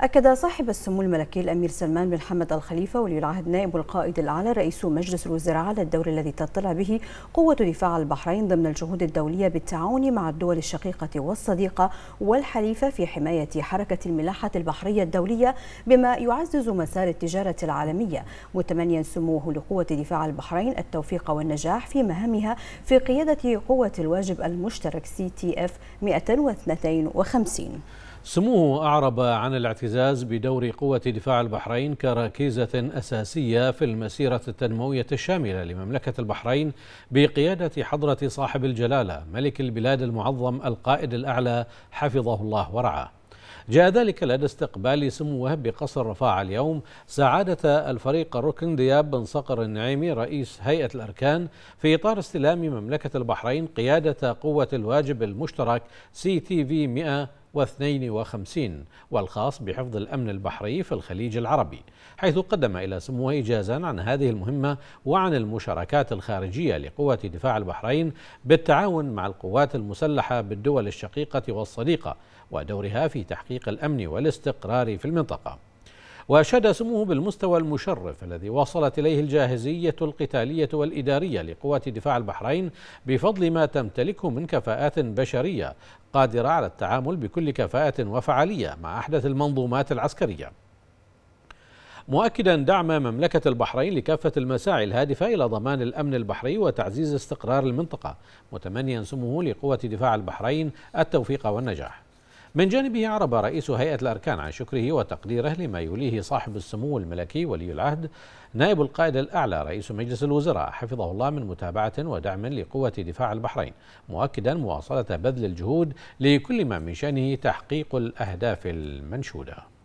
أكد صاحب السمو الملكي الأمير سلمان بن حمد الخليفة ولي العهد نائب القائد الأعلى رئيس مجلس الوزراء على الدور الذي تطلع به قوة دفاع البحرين ضمن الجهود الدولية بالتعاون مع الدول الشقيقة والصديقة والحليفة في حماية حركة الملاحة البحرية الدولية بما يعزز مسار التجارة العالمية متمنيا سموه لقوة دفاع البحرين التوفيق والنجاح في مهامها في قيادة قوة الواجب المشترك سي تي اف سموه أعرب عن الاعتزاز بدور قوة دفاع البحرين كركيزة أساسية في المسيرة التنموية الشاملة لمملكة البحرين بقيادة حضرة صاحب الجلالة ملك البلاد المعظم القائد الأعلى حفظه الله ورعاه جاء ذلك لدى استقبال سموه بقصر رفاعة اليوم سعادة الفريق الركن دياب بن صقر النعيمي رئيس هيئة الأركان في إطار استلام مملكة البحرين قيادة قوة الواجب المشترك سي تي في 100 1952 والخاص بحفظ الأمن البحري في الخليج العربي حيث قدم إلى سموه إجازا عن هذه المهمة وعن المشاركات الخارجية لقوات دفاع البحرين بالتعاون مع القوات المسلحة بالدول الشقيقة والصديقة ودورها في تحقيق الأمن والاستقرار في المنطقة وأشاد سموه بالمستوى المشرف الذي وصلت إليه الجاهزية القتالية والإدارية لقوات دفاع البحرين بفضل ما تمتلكه من كفاءات بشرية قادرة على التعامل بكل كفاءة وفعالية مع أحدث المنظومات العسكرية مؤكدا دعم مملكة البحرين لكافة المساعي الهادفة إلى ضمان الأمن البحري وتعزيز استقرار المنطقة متمنيا سموه لقوة دفاع البحرين التوفيق والنجاح من جانبه عرب رئيس هيئة الأركان عن شكره وتقديره لما يوليه صاحب السمو الملكي ولي العهد نائب القائد الأعلى رئيس مجلس الوزراء حفظه الله من متابعة ودعم لقوة دفاع البحرين مؤكدا مواصلة بذل الجهود لكل ما من شأنه تحقيق الأهداف المنشودة